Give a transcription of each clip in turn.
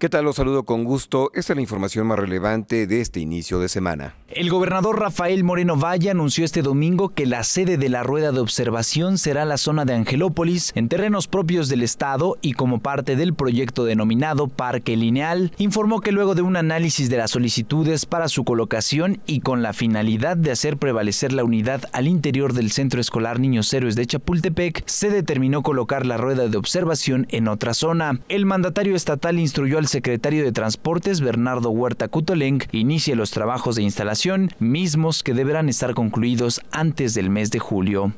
¿Qué tal? Los saludo con gusto. Esta es la información más relevante de este inicio de semana. El gobernador Rafael Moreno Valle anunció este domingo que la sede de la rueda de observación será la zona de Angelópolis, en terrenos propios del Estado y como parte del proyecto denominado Parque Lineal. Informó que luego de un análisis de las solicitudes para su colocación y con la finalidad de hacer prevalecer la unidad al interior del Centro Escolar Niños Héroes de Chapultepec, se determinó colocar la rueda de observación en otra zona. El mandatario estatal instruyó al secretario de Transportes Bernardo Huerta Cutoleng inicie los trabajos de instalación, mismos que deberán estar concluidos antes del mes de julio.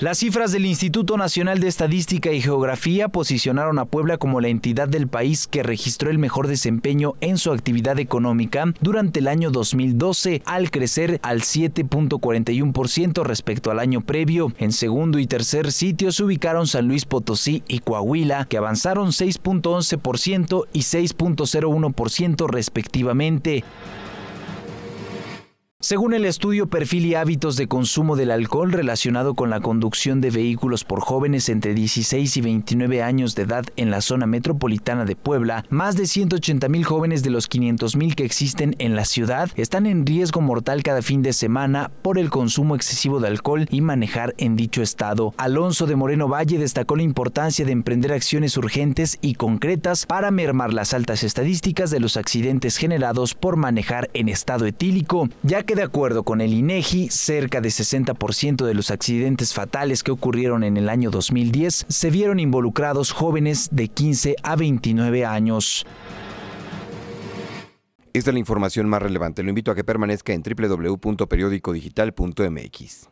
Las cifras del Instituto Nacional de Estadística y Geografía posicionaron a Puebla como la entidad del país que registró el mejor desempeño en su actividad económica durante el año 2012, al crecer al 7.41% respecto al año previo. En segundo y tercer sitio se ubicaron San Luis Potosí y Coahuila, que avanzaron 6.11% y 6.01% respectivamente. Según el estudio Perfil y Hábitos de Consumo del Alcohol relacionado con la conducción de vehículos por jóvenes entre 16 y 29 años de edad en la zona metropolitana de Puebla, más de 180 mil jóvenes de los 500 mil que existen en la ciudad están en riesgo mortal cada fin de semana por el consumo excesivo de alcohol y manejar en dicho estado. Alonso de Moreno Valle destacó la importancia de emprender acciones urgentes y concretas para mermar las altas estadísticas de los accidentes generados por manejar en estado etílico, ya que de acuerdo con el INEGI, e cerca de 60% de los accidentes fatales que ocurrieron en el año 2010 se vieron involucrados jóvenes de 15 a 29 años. Esta es la información más relevante. Lo invito a que permanezca en www.periodicodigital.mx.